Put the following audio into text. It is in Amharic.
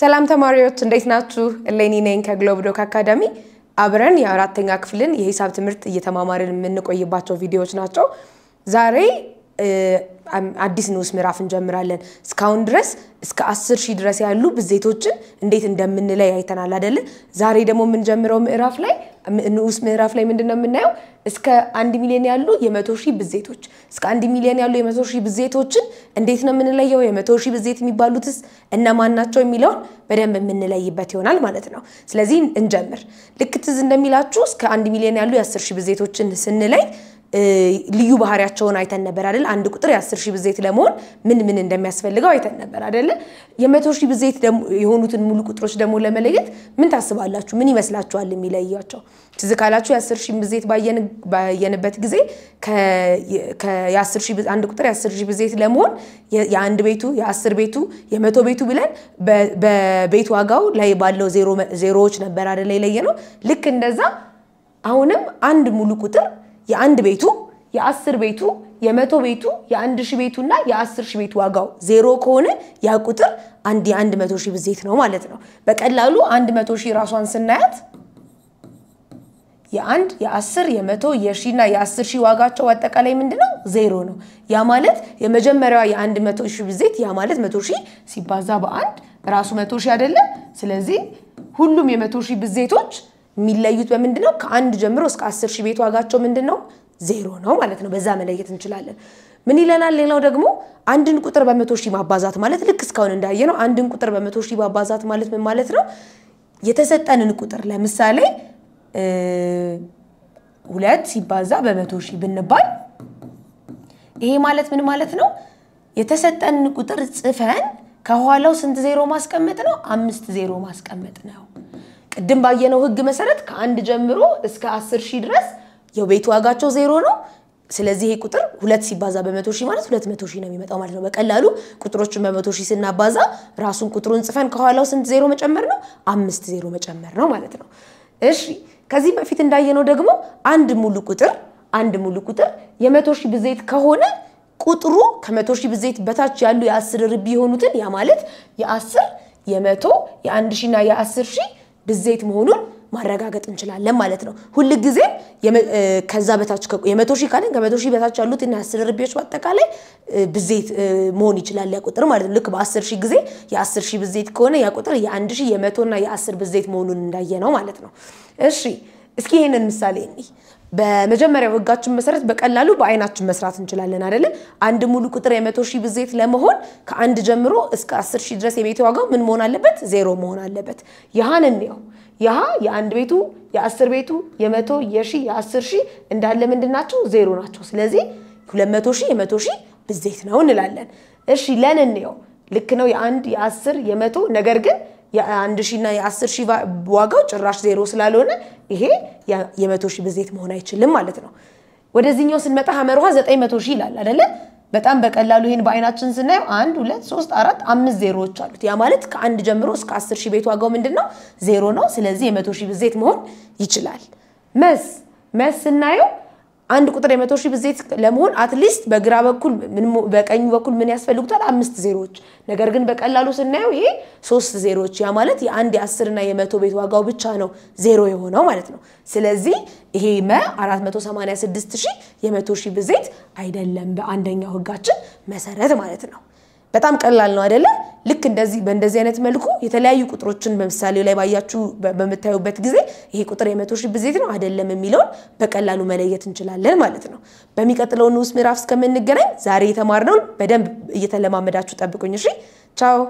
ሰላም ተማሪዎች እንዴት ናችሁ? እሌኒ ነኝ ከግሎብ ዶክ አካዳሚ። አብረን የአራተኛ ክፍልን የሂሳብ ትምህርት እየተማማርን የምንቆይባቸው ቪዲዮዎች ናቸው። ዛሬ አዲስ ንዑስ ምዕራፍ እንጀምራለን። እስካሁን ድረስ እስከ አስር ሺህ ድረስ ያሉ ብዜቶችን እንዴት እንደምንለይ አይተናል አደለ? ዛሬ ደግሞ የምንጀምረው ምዕራፍ ላይ ንዑስ ምዕራፍ ላይ ምንድን ነው የምናየው? እስከ አንድ ሚሊዮን ያሉ የመቶ ሺህ ብዜቶች እስከ አንድ ሚሊዮን ያሉ የመቶ ሺህ ብዜቶችን እንዴት ነው የምንለየው? የመቶ ሺህ ብዜት የሚባሉትስ እነማን ናቸው የሚለውን በደንብ የምንለይበት ይሆናል ማለት ነው። ስለዚህ እንጀምር። ልክ ትዝ እንደሚላችሁ እስከ አንድ ሚሊዮን ያሉ የአስር ሺህ ብዜቶችን ስንለይ ልዩ ባህሪያቸውን አይተን ነበር አይደል? አንድ ቁጥር የአስር ሺህ ብዜት ለመሆን ምን ምን እንደሚያስፈልገው አይተን ነበር አይደለ? የመቶ ሺህ ብዜት የሆኑትን ሙሉ ቁጥሮች ደግሞ ለመለየት ምን ታስባላችሁ? ምን ይመስላችኋል የሚለያቸው? ትዝ ካላችሁ የአስር ሺህ ብዜት ባየንበት ጊዜ አንድ ቁጥር የአስር ሺህ ብዜት ለመሆን የአንድ ቤቱ የአስር ቤቱ የመቶ ቤቱ ብለን በቤት ዋጋው ላይ ባለው ዜሮዎች ነበር አይደለ? የለየ ነው። ልክ እንደዛ አሁንም አንድ ሙሉ ቁጥር የአንድ ቤቱ የአስር ቤቱ የመቶ ቤቱ የአንድ ሺህ ቤቱ እና የአስር ሺህ ቤቱ ዋጋው ዜሮ ከሆነ ያ ቁጥር አንድ የአንድ መቶ ሺህ ብዜት ነው ማለት ነው። በቀላሉ አንድ መቶ ሺህ ራሷን ስናያት የአንድ የአስር የመቶ የሺና የአስር ሺህ ዋጋቸው አጠቃላይ ምንድን ነው? ዜሮ ነው። ያ ማለት የመጀመሪያዋ የአንድ መቶ ሺህ ብዜት ያ ማለት መቶ ሺህ ሲባዛ በአንድ ራሱ መቶ ሺህ አይደለም። ስለዚህ ሁሉም የመቶ ሺህ ብዜቶች የሚለዩት በምንድን ነው? ከአንድ ጀምሮ እስከ አስር ሺህ ቤት ዋጋቸው ምንድን ነው? ዜሮ ነው ማለት ነው። በዛ መለየት እንችላለን። ምን ይለናል? ሌላው ደግሞ አንድን ቁጥር በመቶ ሺህ ማባዛት ማለት ልክ እስካሁን እንዳየነው አንድን ቁጥር በመቶ ሺህ ማባዛት ማለት ምን ማለት ነው? የተሰጠንን ቁጥር ለምሳሌ ሁለት ሲባዛ በመቶ ሺህ ብንባል ይሄ ማለት ምን ማለት ነው? የተሰጠንን ቁጥር ጽፈን ከኋላው ስንት ዜሮ ማስቀመጥ ነው? አምስት ዜሮ ማስቀመጥ ነው። ቅድም ባየነው ህግ መሰረት ከአንድ ጀምሮ እስከ አስር ሺህ ድረስ የቤት ዋጋቸው ዜሮ ነው። ስለዚህ ይሄ ቁጥር ሁለት ሲባዛ በመቶ ሺህ ማለት ሁለት መቶ ሺህ ነው የሚመጣው ማለት ነው። በቀላሉ ቁጥሮችን በመቶ ሺህ ስናባዛ ራሱን ቁጥሩን ጽፈን ከኋላው ስንት ዜሮ መጨመር ነው? አምስት ዜሮ መጨመር ነው ማለት ነው። እሺ ከዚህ በፊት እንዳየነው ደግሞ አንድ ሙሉ ቁጥር አንድ ሙሉ ቁጥር የመቶ ሺህ ብዜት ከሆነ ቁጥሩ ከመቶ ሺህ ብዜት በታች ያሉ የአስር ርቢ የሆኑትን ያ ማለት የአስር የመቶ የአንድ ሺና የአስር ሺህ ብዜት መሆኑን ማረጋገጥ እንችላለን ማለት ነው። ሁል ጊዜ ከዛ በታች የመቶ ሺህ ካለን ከመቶ ሺህ በታች ያሉት እና አስር ርቤዎች በአጠቃላይ ብዜት መሆን ይችላል ያ ቁጥር ማለት ነው። ልክ በአስር ሺህ ጊዜ የአስር ሺህ ብዜት ከሆነ ያ ቁጥር የአንድ ሺህ የመቶና የአስር ብዜት መሆኑን እንዳየ ነው ማለት ነው። እሺ እስኪ ይህንን ምሳሌ እኒ በመጀመሪያው ህጋችን መሰረት በቀላሉ በአይናችን መስራት እንችላለን አይደለ? አንድ ሙሉ ቁጥር የመቶ ሺህ ብዜት ለመሆን ከአንድ ጀምሮ እስከ አስር ሺህ ድረስ የቤት ዋጋው ምን መሆን አለበት? ዜሮ መሆን አለበት። ያህን እንየው። ያህ የአንድ ቤቱ የአስር ቤቱ የመቶ የሺህ የአስር ሺህ እንዳለ ምንድን ናቸው? ዜሮ ናቸው። ስለዚህ ሁለት መቶ ሺህ የመቶ ሺህ ብዜት ነው እንላለን። እሺ ለን እንየው። ልክ ነው የአንድ የአስር የመቶ ነገር ግን የአንድ ሺና የአስር ሺህ ዋጋው ጭራሽ ዜሮ ስላልሆነ ይሄ የመቶ ሺህ ብዜት መሆን አይችልም ማለት ነው። ወደዚህኛው ስንመጣ ሀመር ውሃ ዘጠኝ መቶ ሺህ ይላል አደለ? በጣም በቀላሉ ይህን በአይናችን ስናየው አንድ ሁለት ሶስት አራት አምስት ዜሮዎች አሉት። ያ ማለት ከአንድ ጀምሮ እስከ አስር ሺህ ቤት ዋጋው ምንድን ነው? ዜሮ ነው። ስለዚህ የመቶ ሺህ ብዜት መሆን ይችላል። መስ መስ ስናየው አንድ ቁጥር የመቶ ሺህ ብዜት ለመሆን አትሊስት በግራ በኩል በቀኝ በኩል ምን ያስፈልጉታል? አምስት ዜሮዎች። ነገር ግን በቀላሉ ስናየው ይሄ ሶስት ዜሮዎች፣ ያ ማለት የአንድ የአስርና የመቶ ቤት ዋጋው ብቻ ነው ዜሮ የሆነው ማለት ነው። ስለዚህ ይሄ መ 486 ሺህ የመቶ ሺህ ብዜት አይደለም በአንደኛው ህጋችን መሰረት ማለት ነው። በጣም ቀላል ነው አይደለም? ልክ እንደዚህ በእንደዚህ አይነት መልኩ የተለያዩ ቁጥሮችን በምሳሌ ላይ ባያችሁ በምታዩበት ጊዜ ይሄ ቁጥር የመቶ ሺህ ብዜት ነው አይደለም የሚለውን በቀላሉ መለየት እንችላለን ማለት ነው። በሚቀጥለው ንዑስ ምዕራፍ እስከምንገናኝ ዛሬ የተማርነውን በደንብ እየተለማመዳችሁ ጠብቁኝ። እሺ፣ ቻው።